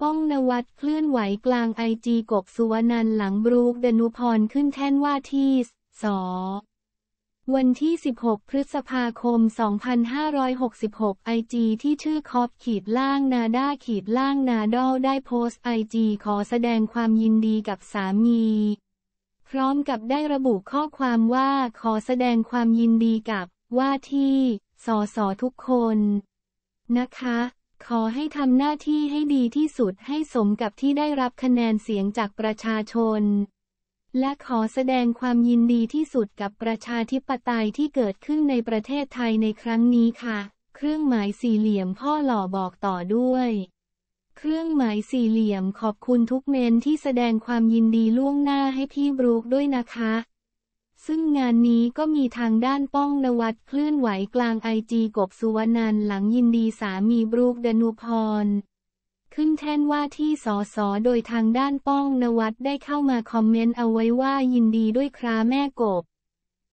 ป้องนวัดเคลื่อนไหวกลางไอจีกกสุวนันหลังบรูคดนุพรขึ้นแท่นว่าที่ ส วันที่ 16 พฤษภาคม 2566 ไอจีที่ชื่อคอปขีดล่างนาด้าขีดล่างนาดอลได้โพสต์ไอจีขอแสดงความยินดีกับสามี พร้อมกับได้ระบุข้อความว่าขอแสดงความยินดีกับว่าที่สอสอทุกคน นะคะขอให้ทำหน้าที่ให้ดีที่สุดให้สมกับที่ได้รับคะแนนเสียงจากประชาชน และขอแสดงความยินดีที่สุดกับประชาธิปไตยที่เกิดขึ้นในประเทศไทยในครั้งนี้ค่ะ เครื่องหมายสี่เหลี่ยมพ่อหล่อบอกต่อด้วย เครื่องหมายสี่เหลี่ยมขอบคุณทุกเมนที่แสดงความยินดีล่วงหน้าให้พี่บรูคด้วยนะคะซึ่งงานนี้ก็มีทางด้านป้องนวัดเคลื่อนไหวกลางไอจีกบสุวรรณันหลังยินดีสามีบรูคดนุพรขึ้นแท่นว่าที่สอสอโดยทางด้านป้องนวัดได้เข้ามาคอมเมนต์เอาไว้ว่ายินดีด้วยคราแม่กบ